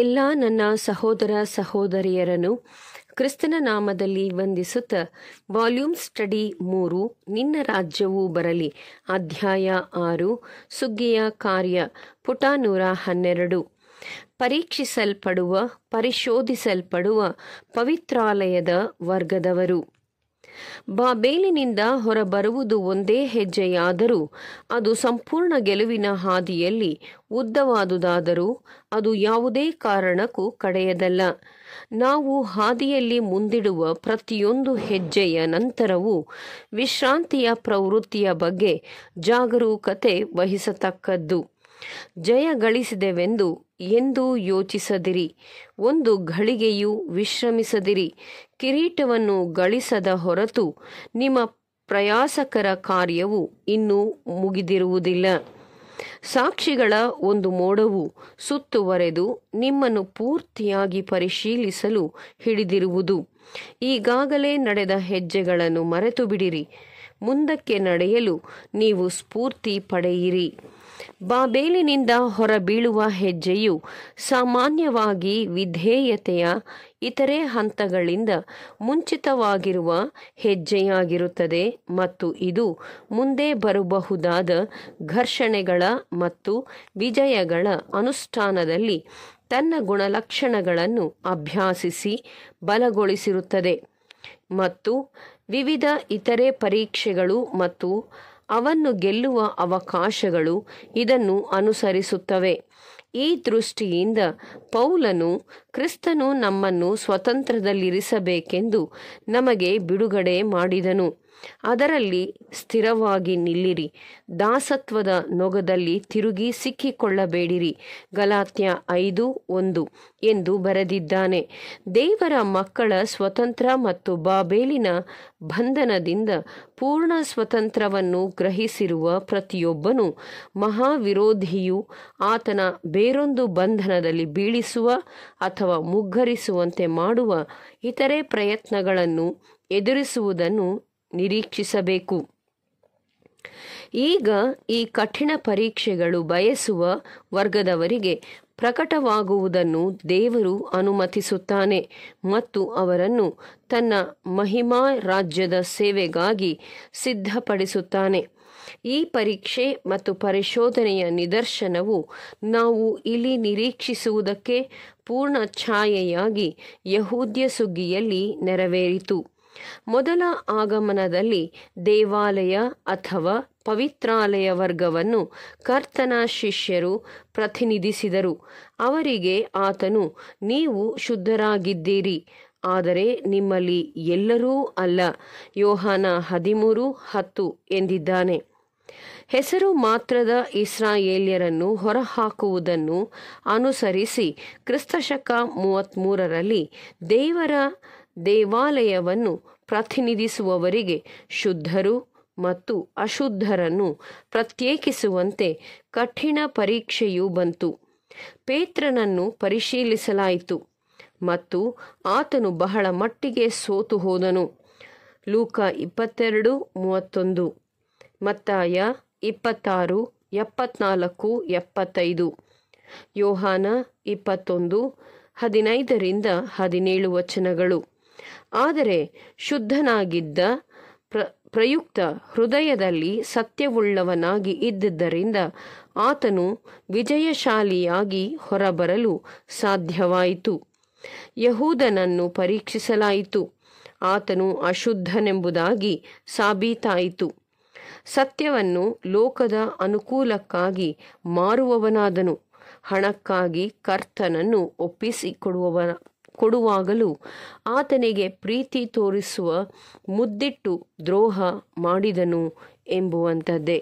ಎಲ್ಲ ನನ್ನ ಸಹೋದರ ಸಹೋದರಿಯರನ್ನು ಕ್ರಿಸ್ತನ ನಾಮದಲ್ಲಿ ವಂದಿಸುತ್ತ ವಾಲ್ಯೂಮ್ ಸ್ಟಡಿ ಮೂರು ನಿನ್ನ ರಾಜ್ಯವೂ ಬರಲಿ ಅಧ್ಯಾಯ ಆರು ಸುಗ್ಗಿಯ ಕಾರ್ಯ ಪುಟ ನೂರ ಹನ್ನೆರಡು ಪರೀಕ್ಷಿಸಲ್ಪಡುವ ಪರಿಶೋಧಿಸಲ್ಪಡುವ ಪವಿತ್ರಾಲಯದ ವರ್ಗದವರು ಬಾಬೇಲಿನಿಂದ ಹೊರಬರುವುದು ಒಂದೇ ಹೆಜ್ಜೆಯಾದರೂ ಅದು ಸಂಪೂರ್ಣ ಗೆಲುವಿನ ಹಾದಿಯಲ್ಲಿ ಉದ್ದವಾದುದಾದರೂ ಅದು ಯಾವುದೇ ಕಾರಣಕ್ಕೂ ಕಡೆಯದಲ್ಲ ನಾವು ಹಾದಿಯಲ್ಲಿ ಮುಂದಿಡುವ ಪ್ರತಿಯೊಂದು ಹೆಜ್ಜೆಯ ನಂತರವೂ ವಿಶ್ರಾಂತಿಯ ಪ್ರವೃತ್ತಿಯ ಬಗ್ಗೆ ಜಾಗರೂಕತೆ ವಹಿಸತಕ್ಕದ್ದು ಜಯ ಗಳಿಸಿದೆವೆಂದು ಎಂದೂ ಯೋಚಿಸದಿರಿ ಒಂದು ಘಳಿಗೆಯೂ ವಿಶ್ರಮಿಸದಿರಿ ಕಿರೀಟವನ್ನು ಗಳಿಸದ ಹೊರತು ನಿಮ್ಮ ಪ್ರಯಾಸಕರ ಕಾರ್ಯವು ಇನ್ನೂ ಮುಗಿದಿರುವುದಿಲ್ಲ ಸಾಕ್ಷಿಗಳ ಒಂದು ಮೋಡವು ಸುತ್ತುವರೆದು ನಿಮ್ಮನ್ನು ಪೂರ್ತಿಯಾಗಿ ಪರಿಶೀಲಿಸಲು ಹಿಡಿದಿರುವುದು ಈಗಾಗಲೇ ನಡೆದ ಹೆಜ್ಜೆಗಳನ್ನು ಮರೆತು ಬಿಡಿರಿ ಮುಂದಕ್ಕೆ ನಡೆಯಲು ನೀವು ಸ್ಫೂರ್ತಿ ಪಡೆಯಿರಿ ಬಾಬೇಲಿನಿಂದ ಹೊರಬೀಳುವ ಹೆಜ್ಜೆಯು ಸಾಮಾನ್ಯವಾಗಿ ವಿಧೇಯತೆಯ ಇತರೆ ಹಂತಗಳಿಂದ ಮುಂಚಿತವಾಗಿರುವ ಹೆಜ್ಜೆಯಾಗಿರುತ್ತದೆ ಮತ್ತು ಇದು ಮುಂದೆ ಬರಬಹುದಾದ ಘರ್ಷಣೆಗಳ ಮತ್ತು ವಿಜಯಗಳ ಅನುಷ್ಠಾನದಲ್ಲಿ ತನ್ನ ಗುಣಲಕ್ಷಣಗಳನ್ನು ಅಭ್ಯಾಸಿಸಿ ಬಲಗೊಳಿಸಿರುತ್ತದೆ ಮತ್ತು ವಿವಿಧ ಇತರೆ ಪರೀಕ್ಷೆಗಳು ಮತ್ತು ಅವನ್ನು ಗೆಲ್ಲುವ ಅವಕಾಶಗಳು ಇದನ್ನು ಅನುಸರಿಸುತ್ತವೆ ಈ ದೃಷ್ಟಿಯಿಂದ ಪೌಲನು ಕ್ರಿಸ್ತನು ನಮ್ಮನ್ನು ಸ್ವತಂತ್ರದಲ್ಲಿರಿಸಬೇಕೆಂದು ನಮಗೆ ಬಿಡುಗಡೆ ಮಾಡಿದನು ಅದರಲ್ಲಿ ಸ್ಥಿರವಾಗಿ ನಿಲ್ಲಿರಿ ದಾಸತ್ವದ ನೊಗದಲ್ಲಿ ತಿರುಗಿ ಸಿಕ್ಕಿಕೊಳ್ಳಬೇಡಿರಿ ಗಲಾತ್ಯ ಐದು ಒಂದು ಎಂದು ಬರೆದಿದ್ದಾನೆ ದೇವರ ಮಕ್ಕಳ ಸ್ವತಂತ್ರ ಮತ್ತು ಬಾಬೇಲಿನ ಬಂಧನದಿಂದ ಪೂರ್ಣ ಸ್ವತಂತ್ರವನ್ನು ಗ್ರಹಿಸಿರುವ ಪ್ರತಿಯೊಬ್ಬನು ಮಹಾವಿರೋಧಿಯು ಆತನ ಬೇರೊಂದು ಬಂಧನದಲ್ಲಿ ಬೀಳಿಸುವ ಅಥವಾ ಮುಗ್ಗರಿಸುವಂತೆ ಮಾಡುವ ಇತರೆ ಪ್ರಯತ್ನಗಳನ್ನು ಎದುರಿಸುವುದನ್ನು ನಿರೀಕ್ಷಿಸಬೇಕು ಈಗ ಈ ಕಠಿಣ ಪರೀಕ್ಷೆಗಳು ಬಯಸುವ ವರ್ಗದವರಿಗೆ ಪ್ರಕಟವಾಗುವುದನ್ನು ದೇವರು ಅನುಮತಿಸುತ್ತಾನೆ ಮತ್ತು ಅವರನ್ನು ತನ್ನ ಮಹಿಮಾ ರಾಜ್ಯದ ಸೇವೆಗಾಗಿ ಸಿದ್ಧಪಡಿಸುತ್ತಾನೆ ಈ ಪರೀಕ್ಷೆ ಮತ್ತು ಪರಿಶೋಧನೆಯ ನಿದರ್ಶನವು ನಾವು ಇಲ್ಲಿ ನಿರೀಕ್ಷಿಸುವುದಕ್ಕೆ ಪೂರ್ಣ ಛಾಯೆಯಾಗಿ ಯಹೂದ್ಯ ಸುಗ್ಗಿಯಲ್ಲಿ ನೆರವೇರಿತು ಮೊದಲ ಆಗಮನದಲ್ಲಿ ದೇವಾಲಯ ಅಥವಾ ಪವಿತ್ರಾಲಯ ವರ್ಗವನ್ನು ಕರ್ತನ ಶಿಷ್ಯರು ಪ್ರತಿನಿಧಿಸಿದರು ಅವರಿಗೆ ಆತನು ನೀವು ಶುದ್ಧರಾಗಿದ್ದೀರಿ ಆದರೆ ನಿಮ್ಮಲ್ಲಿ ಎಲ್ಲರೂ ಅಲ್ಲ ಯೋಹಾನ ಹದಿಮೂರು ಹತ್ತು ಎಂದಿದ್ದಾನೆ ಹೆಸರು ಮಾತ್ರದ ಇಸ್ರಾಯೇಲ್ಯರನ್ನು ಹೊರಹಾಕುವುದನ್ನು ಅನುಸರಿಸಿ ಕ್ರಿಸ್ತಶಕ ಮೂವತ್ತ್ಮೂರರಲ್ಲಿ ದೇವರ ದೇವಾಲಯವನ್ನು ಪ್ರತಿನಿಧಿಸುವವರಿಗೆ ಶುದ್ಧರು ಮತ್ತು ಅಶುದ್ಧರನ್ನು ಪ್ರತ್ಯೇಕಿಸುವಂತೆ ಕಠಿಣ ಪರೀಕ್ಷೆಯೂ ಬಂತು ಪೇತ್ರನನ್ನು ಪರಿಶೀಲಿಸಲಾಯಿತು ಮತ್ತು ಆತನು ಬಹಳ ಮಟ್ಟಿಗೆ ಸೋತು ಹೋದನು ಲೂಕ ಇಪ್ಪತ್ತೆರಡು ಮೂವತ್ತೊಂದು ಮತ್ತಾಯ ಇಪ್ಪತ್ತಾರು ಎಪ್ಪತ್ನಾಲ್ಕು ಎಪ್ಪತ್ತೈದು ಯೋಹಾನ ಇಪ್ಪತ್ತೊಂದು ಹದಿನೈದರಿಂದ ಹದಿನೇಳು ವಚನಗಳು ಆದರೆ ಶುದ್ಧನಾಗಿದ್ದ ಪ್ರ ಪ್ರಯುಕ್ತ ಹೃದಯದಲ್ಲಿ ಸತ್ಯವುಳ್ಳವನಾಗಿ ಇದ್ದುದರಿಂದ ಆತನು ವಿಜಯಶಾಲಿಯಾಗಿ ಹೊರಬರಲು ಸಾಧ್ಯವಾಯಿತು ಯಹೂದನನ್ನು ಪರೀಕ್ಷಿಸಲಾಯಿತು ಆತನು ಅಶುದ್ಧನೆಂಬುದಾಗಿ ಸಾಬೀತಾಯಿತು ಸತ್ಯವನ್ನು ಲೋಕದ ಅನುಕೂಲಕ್ಕಾಗಿ ಮಾರುವವನಾದನು ಹಣಕ್ಕಾಗಿ ಕರ್ತನನ್ನು ಒಪ್ಪಿಸಿಕೊಡುವವನ ಕೊಡುವಾಗಲೂ ಆತನಿಗೆ ಪ್ರೀತಿ ತೋರಿಸುವ ಮುದ್ದಿಟ್ಟು ದ್ರೋಹ ಮಾಡಿದನು ಎಂಬುವಂಥದ್ದೇ